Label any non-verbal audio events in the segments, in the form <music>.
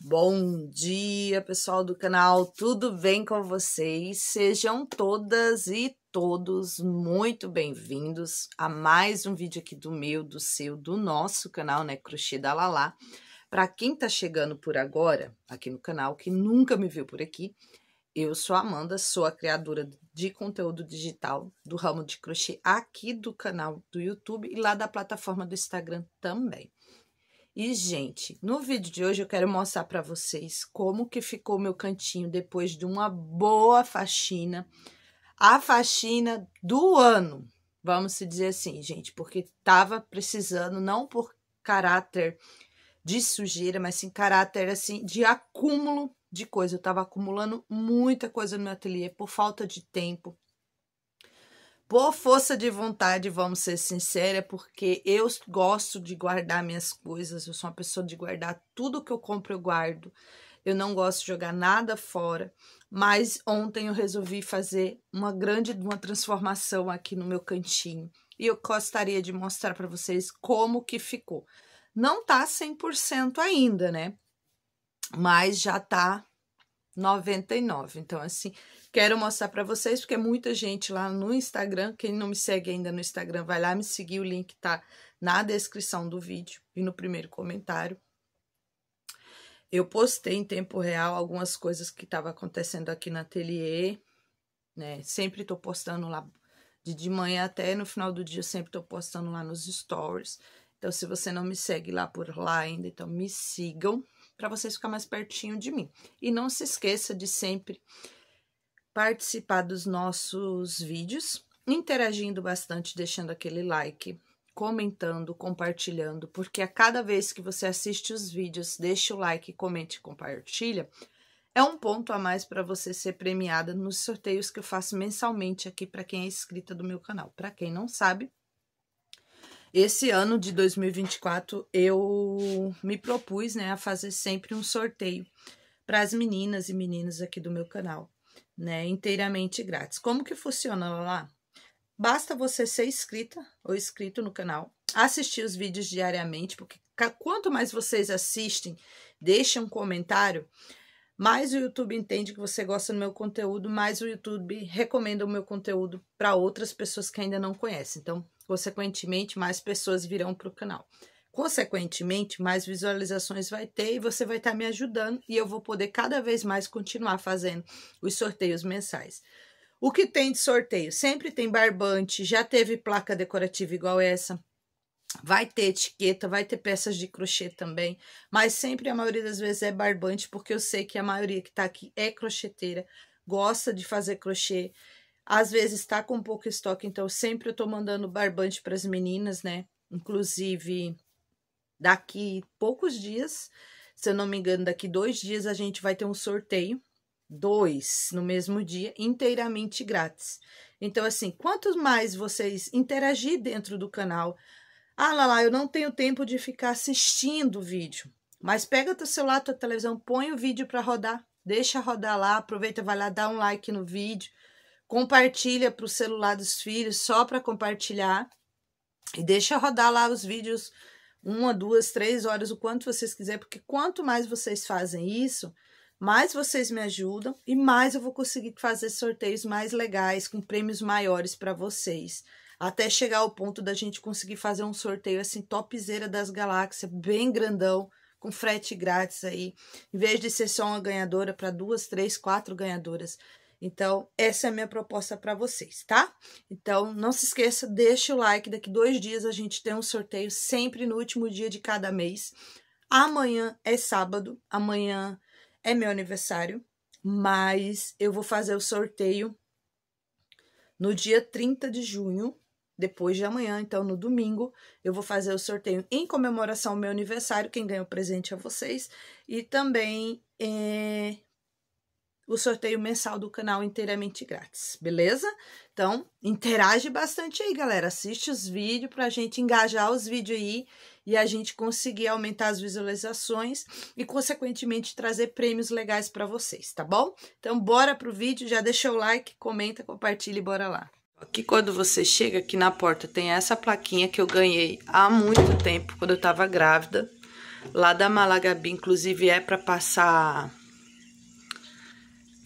Bom dia, pessoal do canal, tudo bem com vocês? Sejam todas e todos muito bem-vindos a mais um vídeo aqui do meu, do seu, do nosso canal, né, Crochê da Lala. Para quem tá chegando por agora aqui no canal, que nunca me viu por aqui, eu sou a Amanda, sou a criadora de conteúdo digital do ramo de crochê aqui do canal do YouTube e lá da plataforma do Instagram também. E, gente, no vídeo de hoje eu quero mostrar para vocês como que ficou meu cantinho depois de uma boa faxina. A faxina do ano, vamos se dizer assim, gente, porque tava precisando, não por caráter de sujeira, mas sim caráter, assim, de acúmulo de coisa. Eu tava acumulando muita coisa no meu ateliê por falta de tempo, por força de vontade, vamos ser sincera, porque eu gosto de guardar minhas coisas. Eu sou uma pessoa de guardar tudo que eu compro, eu guardo. Eu não gosto de jogar nada fora. Mas ontem eu resolvi fazer uma grande uma transformação aqui no meu cantinho. E eu gostaria de mostrar para vocês como que ficou. Não tá 100% ainda, né? Mas já tá 99. Então, assim, quero mostrar para vocês, porque muita gente lá no Instagram, quem não me segue ainda no Instagram, vai lá me seguir, o link tá na descrição do vídeo e no primeiro comentário. Eu postei em tempo real algumas coisas que estavam acontecendo aqui na ateliê, né? Sempre tô postando lá de, de manhã até no final do dia, sempre tô postando lá nos stories. Então, se você não me segue lá por lá ainda, então me sigam para vocês ficar mais pertinho de mim. E não se esqueça de sempre participar dos nossos vídeos, interagindo bastante, deixando aquele like, comentando, compartilhando, porque a cada vez que você assiste os vídeos, deixa o like, comente e compartilha, é um ponto a mais para você ser premiada nos sorteios que eu faço mensalmente aqui para quem é inscrita do meu canal. Para quem não sabe, esse ano de 2024 eu me propus, né, a fazer sempre um sorteio para as meninas e meninos aqui do meu canal, né, inteiramente grátis. Como que funciona lá? Basta você ser inscrita ou inscrito no canal, assistir os vídeos diariamente, porque quanto mais vocês assistem, deixem um comentário, mais o YouTube entende que você gosta do meu conteúdo, mais o YouTube recomenda o meu conteúdo para outras pessoas que ainda não conhecem. Então, Consequentemente, mais pessoas virão para o canal. Consequentemente, mais visualizações vai ter e você vai estar tá me ajudando e eu vou poder cada vez mais continuar fazendo os sorteios mensais. O que tem de sorteio? Sempre tem barbante, já teve placa decorativa igual essa, Vai ter etiqueta, vai ter peças de crochê também, mas sempre a maioria das vezes é barbante, porque eu sei que a maioria que está aqui é crocheteira, gosta de fazer crochê às vezes tá com pouco estoque, então sempre eu tô mandando barbante para as meninas, né? Inclusive, daqui poucos dias, se eu não me engano, daqui dois dias a gente vai ter um sorteio, dois no mesmo dia, inteiramente grátis. Então, assim, quanto mais vocês interagir dentro do canal, ah lá lá, eu não tenho tempo de ficar assistindo o vídeo, mas pega teu celular, tua televisão, põe o vídeo para rodar, deixa rodar lá, aproveita, vai lá, dá um like no vídeo compartilha para o celular dos filhos só para compartilhar e deixa rodar lá os vídeos uma, duas, três horas, o quanto vocês quiserem, porque quanto mais vocês fazem isso, mais vocês me ajudam e mais eu vou conseguir fazer sorteios mais legais, com prêmios maiores para vocês. Até chegar ao ponto da gente conseguir fazer um sorteio assim, topzeira das galáxias, bem grandão, com frete grátis aí. Em vez de ser só uma ganhadora, para duas, três, quatro ganhadoras. Então, essa é a minha proposta para vocês, tá? Então, não se esqueça, deixa o like. Daqui dois dias a gente tem um sorteio sempre no último dia de cada mês. Amanhã é sábado, amanhã é meu aniversário, mas eu vou fazer o sorteio no dia 30 de junho, depois de amanhã, então no domingo, eu vou fazer o sorteio em comemoração ao meu aniversário. Quem ganha o presente é vocês. E também é, o sorteio mensal do canal inteiramente grátis, beleza? Então, interage bastante aí, galera. Assiste os vídeos para a gente engajar os vídeos aí e a gente conseguir aumentar as visualizações e, consequentemente, trazer prêmios legais para vocês, tá bom? Então, bora pro vídeo. Já deixa o like, comenta, compartilha e bora lá. Aqui quando você chega aqui na porta tem essa plaquinha que eu ganhei há muito tempo, quando eu tava grávida. Lá da Malagabi, inclusive, é para passar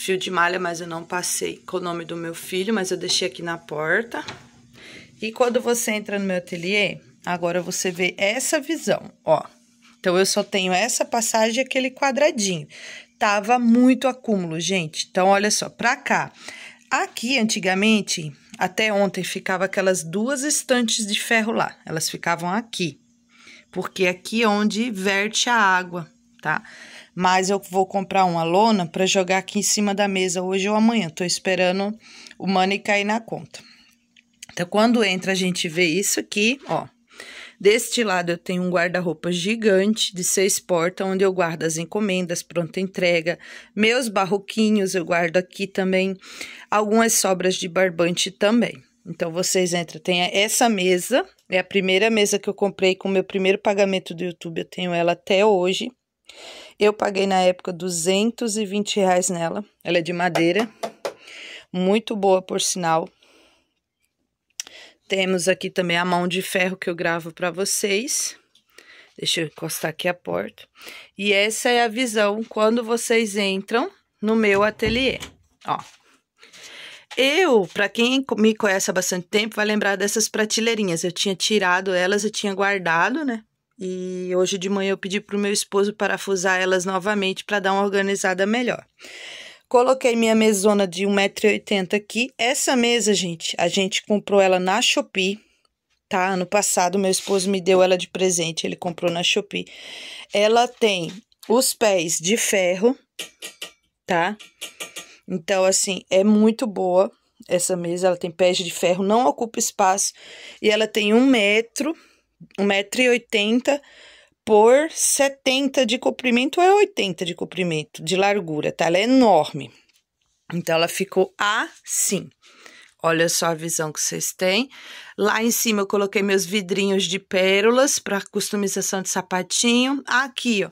fio de malha, mas eu não passei com o nome do meu filho, mas eu deixei aqui na porta. E quando você entra no meu ateliê, agora você vê essa visão, ó. Então, eu só tenho essa passagem e aquele quadradinho. Tava muito acúmulo, gente. Então, olha só, pra cá. Aqui, antigamente, até ontem, ficava aquelas duas estantes de ferro lá. Elas ficavam aqui, porque aqui é onde verte a água, tá? Tá? mas eu vou comprar uma lona para jogar aqui em cima da mesa hoje ou amanhã. Estou esperando o money cair na conta. Então, quando entra, a gente vê isso aqui, ó. Deste lado eu tenho um guarda-roupa gigante de seis portas, onde eu guardo as encomendas, pronta entrega, meus barroquinhos eu guardo aqui também, algumas sobras de barbante também. Então vocês entram, tem essa mesa, é a primeira mesa que eu comprei com o meu primeiro pagamento do YouTube, eu tenho ela até hoje. Eu paguei na época 220 reais nela. Ela é de madeira, muito boa por sinal. Temos aqui também a mão de ferro que eu gravo para vocês. Deixa eu encostar aqui a porta. E essa é a visão quando vocês entram no meu ateliê. Ó. Eu, para quem me conhece há bastante tempo, vai lembrar dessas prateleirinhas. Eu tinha tirado elas, eu tinha guardado, né? E hoje de manhã eu pedi para o meu esposo parafusar elas novamente para dar uma organizada melhor. Coloquei minha mesona de 1,80m aqui. Essa mesa, gente, a gente comprou ela na Shopee, tá? Ano passado, meu esposo me deu ela de presente, ele comprou na Shopee. Ela tem os pés de ferro, tá? Então, assim, é muito boa essa mesa. Ela tem pés de ferro, não ocupa espaço. E ela tem um metro 1,80m por 70 de comprimento, ou é 80 de comprimento, de largura, tá? Ela é enorme. Então, ela ficou assim. Olha só a visão que vocês têm. Lá em cima eu coloquei meus vidrinhos de pérolas para customização de sapatinho. Aqui, ó,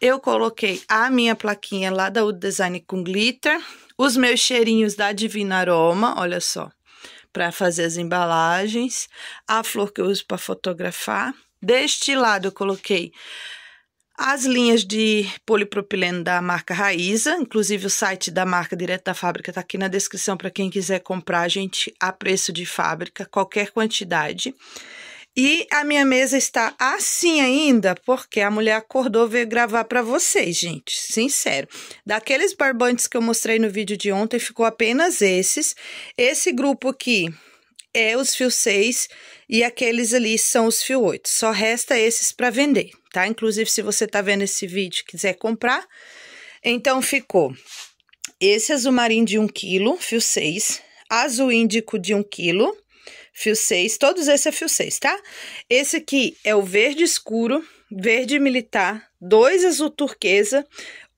eu coloquei a minha plaquinha lá da Wood Design com glitter, os meus cheirinhos da Divina Aroma, olha só para fazer as embalagens, a flor que eu uso para fotografar. Deste lado eu coloquei as linhas de polipropileno da marca Raíza, inclusive o site da marca direto da fábrica está aqui na descrição para quem quiser comprar, a gente, a preço de fábrica, qualquer quantidade. E a minha mesa está assim ainda, porque a mulher acordou veio gravar para vocês, gente. Sincero. Daqueles barbantes que eu mostrei no vídeo de ontem, ficou apenas esses. Esse grupo aqui é os fio 6 e aqueles ali são os fio 8. Só resta esses para vender, tá? Inclusive, se você tá vendo esse vídeo e quiser comprar, então ficou esse marinho de 1 kg, fio 6, azul índico de 1 kg, fio 6, todos esses é fio 6, tá? Esse aqui é o verde escuro, verde militar, dois azul turquesa,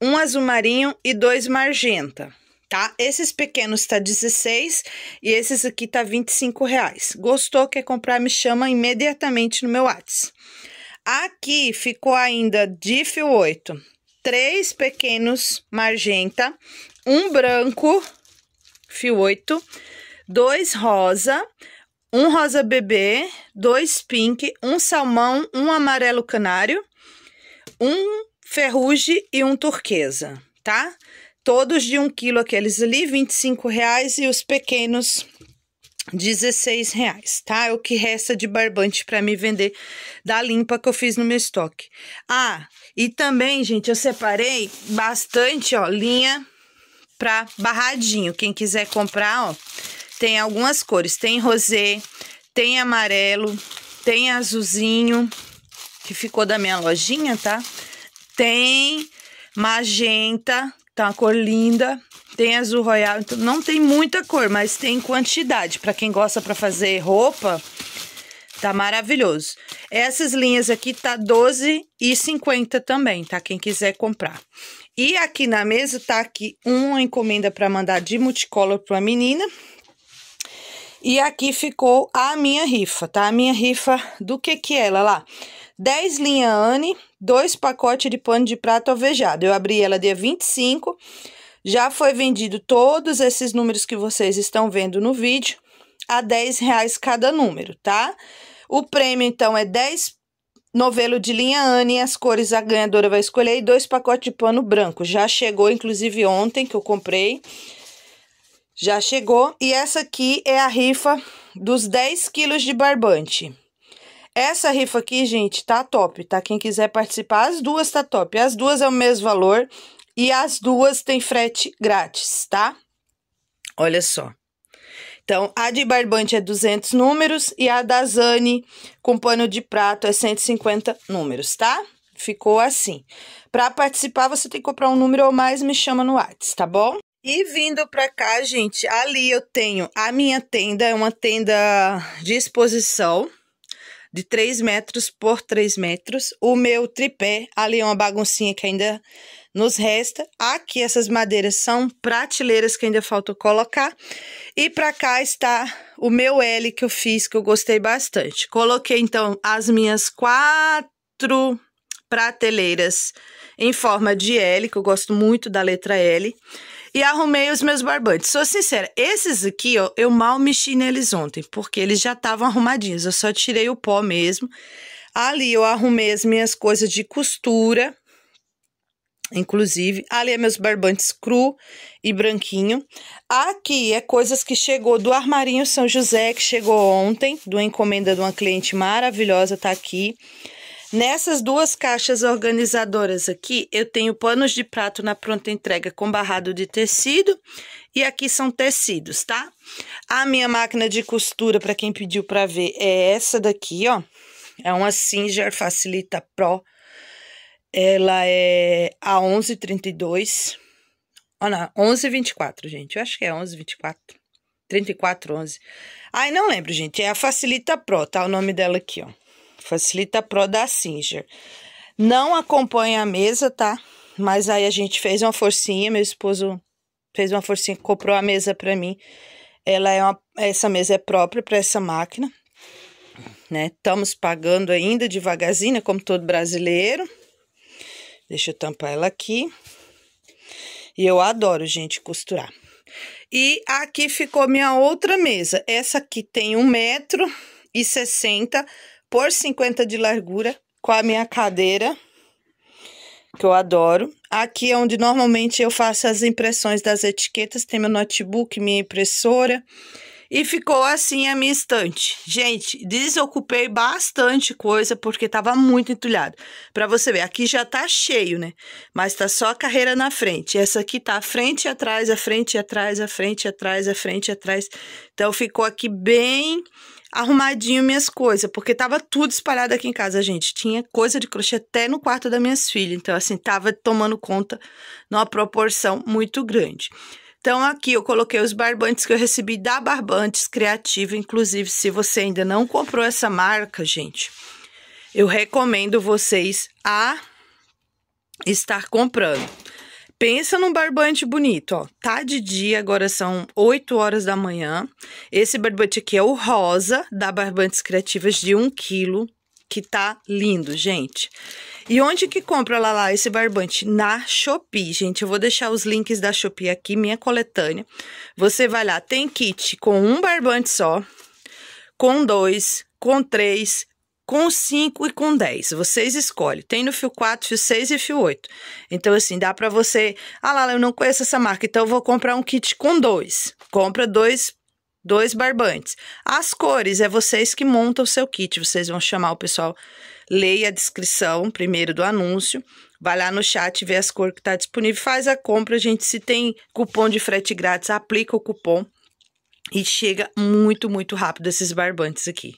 um azul marinho e dois magenta, tá? Esses pequenos tá 16 e esses aqui tá 25 reais. Gostou, quer comprar, me chama imediatamente no meu WhatsApp. Aqui ficou ainda de fio 8, três pequenos magenta, um branco, fio 8, dois rosa, um rosa bebê, dois pink, um salmão, um amarelo canário, um ferrugem e um turquesa, tá? Todos de um quilo aqueles ali, 25 reais e os pequenos 16 reais, tá? É o que resta de barbante para me vender da limpa que eu fiz no meu estoque. Ah, e também, gente, eu separei bastante, ó, linha para barradinho. Quem quiser comprar, ó, tem algumas cores. Tem rosê, tem amarelo, tem azulzinho, que ficou da minha lojinha, tá? Tem magenta, tá uma cor linda. Tem azul royal, então não tem muita cor, mas tem quantidade. Para quem gosta para fazer roupa, tá maravilhoso. Essas linhas aqui tá 12 e 50 também, tá? Quem quiser comprar. E aqui na mesa tá aqui uma encomenda para mandar de multicolor para menina e aqui ficou a minha rifa, tá? A minha rifa do que que é ela lá? 10 linha Anne, dois pacotes de pano de prato alvejado. Eu abri ela dia 25. Já foi vendido todos esses números que vocês estão vendo no vídeo a 10 reais cada número, tá? O prêmio, então, é 10 novelo de linha Anne, as cores a ganhadora vai escolher e dois pacotes de pano branco. Já chegou, inclusive, ontem que eu comprei. Já chegou e essa aqui é a rifa dos 10 quilos de barbante. Essa rifa aqui, gente, tá top, tá? Quem quiser participar, as duas tá top. As duas é o mesmo valor e as duas tem frete grátis, tá? Olha só. Então, a de barbante é 200 números e a da Zane com pano de prato é 150 números, tá? Ficou assim. Para participar, você tem que comprar um número ou mais, me chama no Whats, tá bom? E vindo para cá, gente, ali eu tenho a minha tenda, é uma tenda de exposição de 3 metros por 3 metros. O meu tripé, ali é uma baguncinha que ainda nos resta. Aqui essas madeiras são prateleiras que ainda falta colocar. E para cá está o meu L que eu fiz, que eu gostei bastante. Coloquei então as minhas quatro prateleiras em forma de L, que eu gosto muito da letra L. E arrumei os meus barbantes. Sou sincera, esses aqui, ó, eu mal mexi neles ontem, porque eles já estavam arrumadinhos. Eu só tirei o pó mesmo. Ali eu arrumei as minhas coisas de costura, inclusive. Ali é meus barbantes cru e branquinho. Aqui é coisas que chegou do armarinho São José, que chegou ontem, de uma encomenda de uma cliente maravilhosa, tá aqui. Nessas duas caixas organizadoras aqui, eu tenho panos de prato na pronta entrega com barrado de tecido e aqui são tecidos, tá? A minha máquina de costura, para quem pediu para ver, é essa daqui, ó. É uma Singer Facilita Pro. Ela é a 1132. Ó, não, 1124, gente. Eu acho que é 1124. 3411. Ai, não lembro, gente. É a Facilita Pro, tá? O nome dela aqui, ó. Facilita Pro da Singer. Não acompanha a mesa, tá? Mas aí a gente fez uma forcinha, meu esposo fez uma forcinha, comprou a mesa para mim. Ela é uma, essa mesa é própria para essa máquina, né? Estamos pagando ainda devagarzinho, né? como todo brasileiro. Deixa eu tampar ela aqui. E eu adoro, gente, costurar. E aqui ficou minha outra mesa. Essa aqui tem um metro e sessenta por 50 de largura, com a minha cadeira, que eu adoro. Aqui é onde normalmente eu faço as impressões das etiquetas, tem meu notebook, minha impressora. E ficou assim a minha estante. Gente, desocupei bastante coisa porque tava muito entulhado. Para você ver, aqui já tá cheio, né? Mas tá só a carreira na frente. Essa aqui tá a frente e atrás, a frente e atrás, a frente e atrás, a frente e atrás. Então ficou aqui bem arrumadinho minhas coisas, porque tava tudo espalhado aqui em casa, gente. Tinha coisa de crochê até no quarto das minhas filhas. Então, assim, tava tomando conta numa proporção muito grande. Então, aqui eu coloquei os barbantes que eu recebi da Barbantes Criativa. Inclusive, se você ainda não comprou essa marca, gente, eu recomendo vocês a estar comprando. Pensa num barbante bonito, ó. Tá de dia, agora são 8 horas da manhã. Esse barbante aqui é o rosa, da Barbantes Criativas de 1 quilo, que tá lindo, gente. E onde que compra lá lá esse barbante? Na Shopee, gente. Eu vou deixar os links da Shopee aqui, minha coletânea. Você vai lá, tem kit com um barbante só, com dois, com três, com 5 e com 10. Vocês escolhem. Tem no fio 4, fio 6 e fio 8. Então, assim, dá para você. Ah lá, eu não conheço essa marca, então eu vou comprar um kit com dois. Compra dois. Dois barbantes. As cores é vocês que montam o seu kit. Vocês vão chamar o pessoal. Leia a descrição primeiro do anúncio. Vai lá no chat, vê as cores que está disponível. Faz a compra, gente. Se tem cupom de frete grátis, aplica o cupom. E chega muito, muito rápido esses barbantes aqui.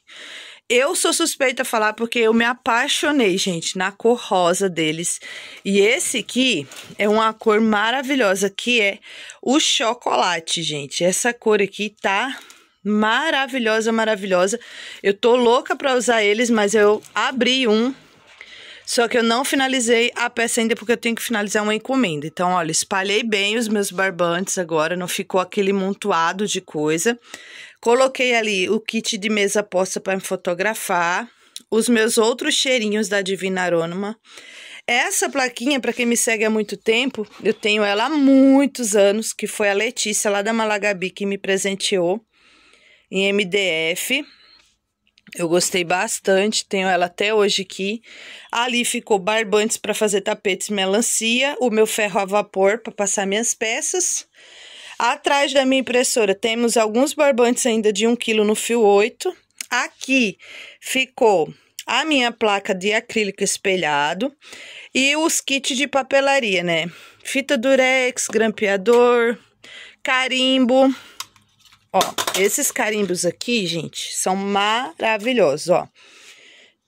Eu sou suspeita a falar porque eu me apaixonei, gente, na cor rosa deles. E esse aqui é uma cor maravilhosa, que é o chocolate, gente. Essa cor aqui tá maravilhosa, maravilhosa. Eu tô louca pra usar eles, mas eu abri um. Só que eu não finalizei a peça ainda porque eu tenho que finalizar uma encomenda. Então, olha, espalhei bem os meus barbantes agora, não ficou aquele montoado de coisa. Coloquei ali o kit de mesa posta para me fotografar, os meus outros cheirinhos da Divina Aroma. Essa plaquinha, para quem me segue há muito tempo, eu tenho ela há muitos anos, que foi a Letícia lá da Malagabi que me presenteou em MDF. Eu gostei bastante, tenho ela até hoje aqui. Ali ficou barbantes para fazer tapetes melancia, o meu ferro a vapor para passar minhas peças. Atrás da minha impressora temos alguns barbantes ainda de 1 kg no fio 8. Aqui ficou a minha placa de acrílico espelhado e os kits de papelaria, né? Fita durex, grampeador, carimbo. Ó, esses carimbos aqui, gente, são maravilhosos, ó.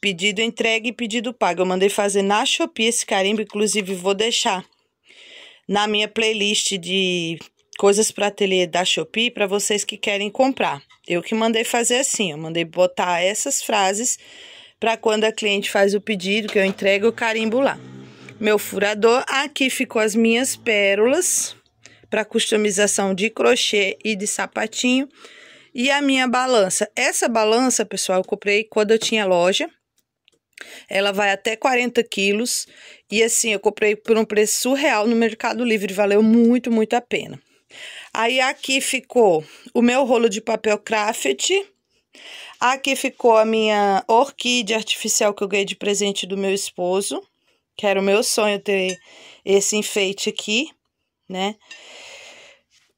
Pedido entregue e pedido pago. Eu mandei fazer na Shopee esse carimbo, inclusive vou deixar na minha playlist de coisas para ateliê da Shopee para vocês que querem comprar. Eu que mandei fazer assim, eu mandei botar essas frases para quando a cliente faz o pedido que eu entrego, o carimbo lá. Meu furador, aqui ficou as minhas pérolas para customização de crochê e de sapatinho. E a minha balança. Essa balança, pessoal, eu comprei quando eu tinha loja. Ela vai até 40 quilos. E assim, eu comprei por um preço surreal no Mercado Livre. Valeu muito, muito a pena. Aí aqui ficou o meu rolo de papel craft. Aqui ficou a minha orquídea artificial que eu ganhei de presente do meu esposo. Que era o meu sonho ter esse enfeite aqui, né?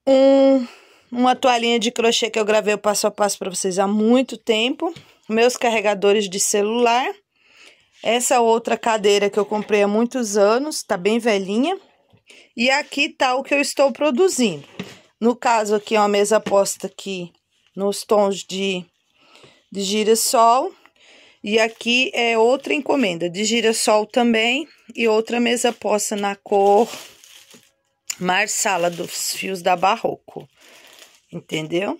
Um, uma toalhinha de crochê que eu gravei o passo a passo para vocês há muito tempo. Meus carregadores de celular. Essa outra cadeira que eu comprei há muitos anos, tá bem velhinha. E aqui tá o que eu estou produzindo. No caso aqui é uma mesa posta aqui nos tons de, de girassol. E aqui é outra encomenda de girassol também e outra mesa posta na cor marsala dos fios da Barroco. Entendeu?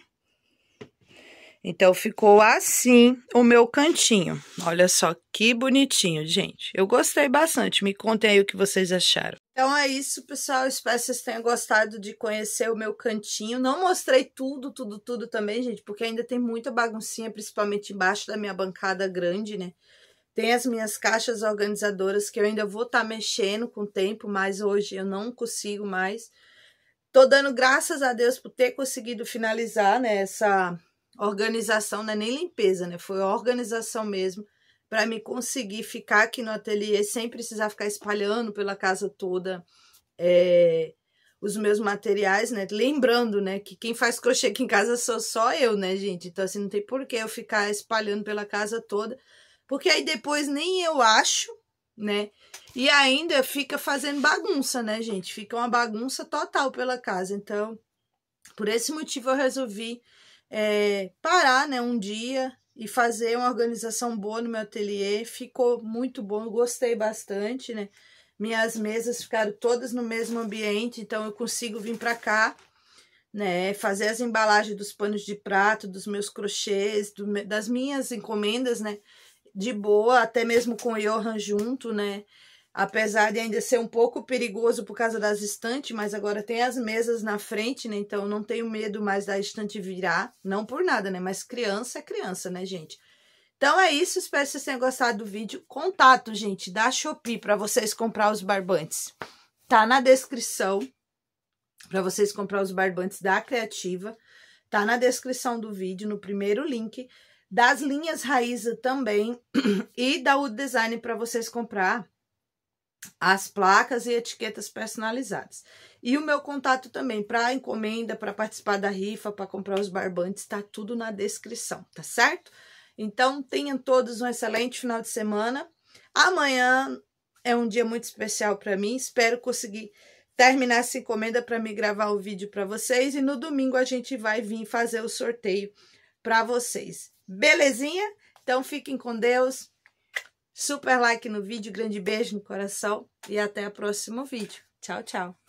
Então, ficou assim o meu cantinho. Olha só que bonitinho, gente. Eu gostei bastante. Me contem aí o que vocês acharam. Então é isso, pessoal. Espero que vocês tenham gostado de conhecer o meu cantinho. Não mostrei tudo, tudo, tudo também, gente, porque ainda tem muita baguncinha, principalmente embaixo da minha bancada grande, né? Tem as minhas caixas organizadoras que eu ainda vou estar tá mexendo com o tempo, mas hoje eu não consigo mais. Tô dando graças a Deus por ter conseguido finalizar né, essa organização, não é nem limpeza, né? Foi organização mesmo para me conseguir ficar aqui no ateliê sem precisar ficar espalhando pela casa toda é, os meus materiais, né? Lembrando, né, que quem faz crochê aqui em casa sou só eu, né, gente? Então, assim, não tem por que eu ficar espalhando pela casa toda, porque aí depois nem eu acho, né? E ainda fica fazendo bagunça, né, gente? Fica uma bagunça total pela casa. Então, por esse motivo eu resolvi é, parar né, um dia e fazer uma organização boa no meu ateliê. Ficou muito bom, gostei bastante, né? Minhas mesas ficaram todas no mesmo ambiente, então eu consigo vir para cá, né? Fazer as embalagens dos panos de prato, dos meus crochês, do, das minhas encomendas, né? De boa, até mesmo com o Johan junto, né? apesar de ainda ser um pouco perigoso por causa das estantes, mas agora tem as mesas na frente, né? Então não tenho medo mais da estante virar, não por nada, né? Mas criança é criança, né, gente? Então é isso, espero que vocês tenham gostado do vídeo. Contato, gente, da Shopee para vocês comprar os barbantes. Tá na descrição para vocês comprar os barbantes da Criativa. Tá na descrição do vídeo, no primeiro link. Das linhas Raiza também <clears throat> e da Wood Design para vocês comprar as placas e etiquetas personalizadas. E o meu contato também para encomenda, para participar da rifa, para comprar os barbantes, está tudo na descrição, tá certo? Então, tenham todos um excelente final de semana. Amanhã é um dia muito especial para mim. Espero conseguir terminar essa encomenda para me gravar o vídeo para vocês e no domingo a gente vai vir fazer o sorteio para vocês. Belezinha? Então fiquem com Deus. Super like no vídeo, grande beijo no coração e até o próximo vídeo. Tchau, tchau.